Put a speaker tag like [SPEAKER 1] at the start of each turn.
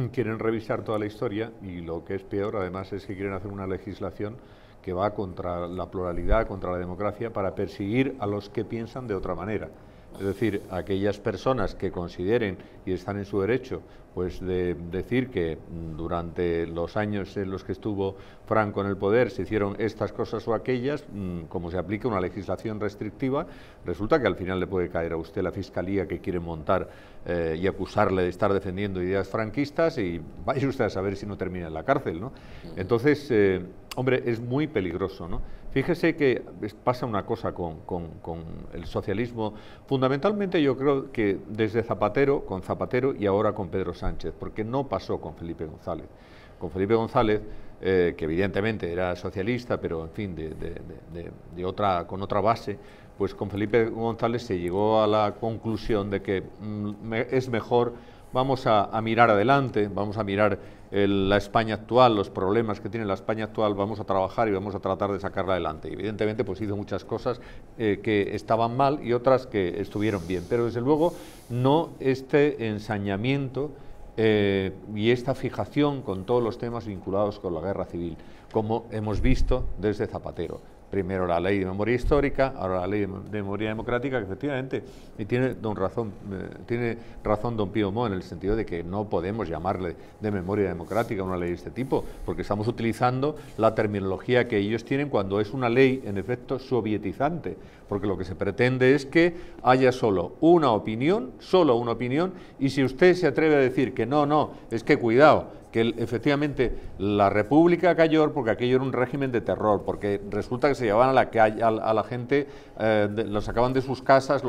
[SPEAKER 1] Quieren revisar toda la historia y lo que es peor además es que quieren hacer una legislación que va contra la pluralidad, contra la democracia, para perseguir a los que piensan de otra manera. Es decir, aquellas personas que consideren y están en su derecho, pues de decir que durante los años en los que estuvo Franco en el poder se hicieron estas cosas o aquellas, mm, como se aplica una legislación restrictiva, resulta que al final le puede caer a usted la fiscalía que quiere montar eh, y acusarle de estar defendiendo ideas franquistas y vaya usted a saber si no termina en la cárcel, ¿no? Mm. Entonces, eh, hombre, es muy peligroso, ¿no? Fíjese que pasa una cosa con, el socialismo. Fundamentalmente yo creo que desde Zapatero, con Zapatero y ahora con Pedro Sánchez, porque no pasó con Felipe González. Con Felipe González, eh, que evidentemente era socialista, pero en fin, de, otra, con otra base, pues con Felipe González se llegó a la conclusión de que mm, es mejor vamos a, mirar adelante, vamos a mirar eh, la España actual, los problemas que tiene la España actual, vamos a trabajar y vamos a tratar de sacarla adelante. Evidentemente, pues hizo muchas cosas eh, que estaban mal y otras que estuvieron bien, pero desde luego no este ensañamiento eh, y esta fijación con todos los temas vinculados con la guerra civil, como hemos visto desde Zapatero primero la ley de memoria histórica, ahora la ley de memoria democrática, que efectivamente, y tiene don razón, eh, tiene razón don Pío Mo en el sentido de que no podemos llamarle de memoria democrática una ley de este tipo, porque estamos utilizando la terminología que ellos tienen cuando es una ley, en efecto, sovietizante, porque lo que se pretende es que haya solo una opinión, solo una opinión, y si usted se atreve a decir que no, no, es que cuidado, que efectivamente la República cayó porque aquello era un régimen de terror, porque resulta que se llevaban a la, a la gente, eh, los sacaban de sus casas,